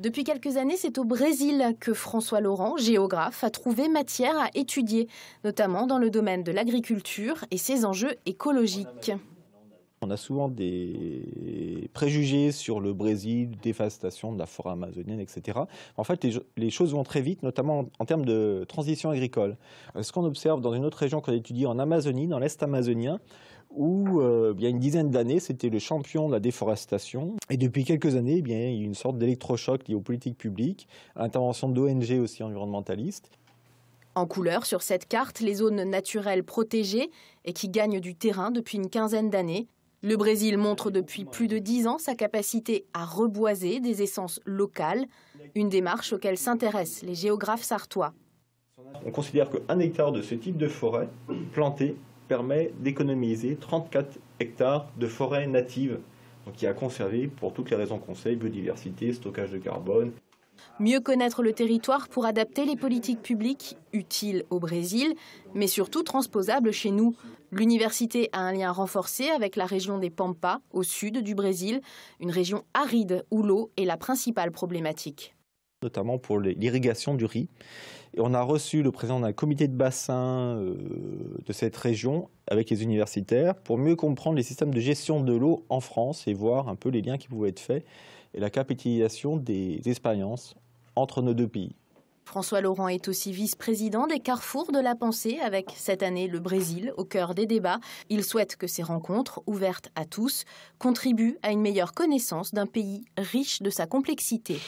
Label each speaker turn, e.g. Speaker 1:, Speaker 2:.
Speaker 1: Depuis quelques années, c'est au Brésil que François Laurent, géographe, a trouvé matière à étudier, notamment dans le domaine de l'agriculture et ses enjeux écologiques.
Speaker 2: On a souvent des préjugés sur le Brésil, dévastation de la forêt amazonienne, etc. En fait, les, choses vont très vite, notamment en, termes de transition agricole. Euh, ce qu'on observe dans une autre région qu'on étudie en Amazonie, dans l'Est amazonien, où euh, il y a une dizaine d'années, c'était le champion de la déforestation. Et depuis quelques années, eh bien, il y a une sorte d'électrochoc lié aux politiques publiques, à l'intervention d'ONG aussi environnementalistes.
Speaker 1: En couleur, sur cette carte, les zones naturelles protégées et qui gagnent du terrain depuis une quinzaine d'années le Brésil montre depuis plus de dix ans sa capacité à reboiser des essences locales, une démarche auxquelles s'intéressent les géographes sartois.
Speaker 2: On considère qu'un hectare de ce type de forêt plantée permet d'économiser 34 hectares de forêt native, qui a conservé pour toutes les raisons qu'on sait, biodiversité, stockage de carbone.
Speaker 1: Mieux connaître le territoire pour adapter les politiques publiques utiles au Brésil, mais surtout transposables chez nous. L'université a un lien renforcé avec la région des Pampas, au sud du Brésil, une région aride où l'eau est la principale problématique
Speaker 2: notamment pour l'irrigation du riz. Et on a reçu le président d'un comité de bassin euh, de cette région avec les universitaires pour mieux comprendre les systèmes de gestion de l'eau en France et voir un peu les liens qui pouvaient être faits et la capitalisation des expériences entre nos deux pays.
Speaker 1: François Laurent est aussi vice-président des Carrefours de la Pensée, avec cette année le Brésil au cœur des débats. Il souhaite que ces rencontres, ouvertes à tous, contribuent à une meilleure connaissance d'un pays riche de sa complexité.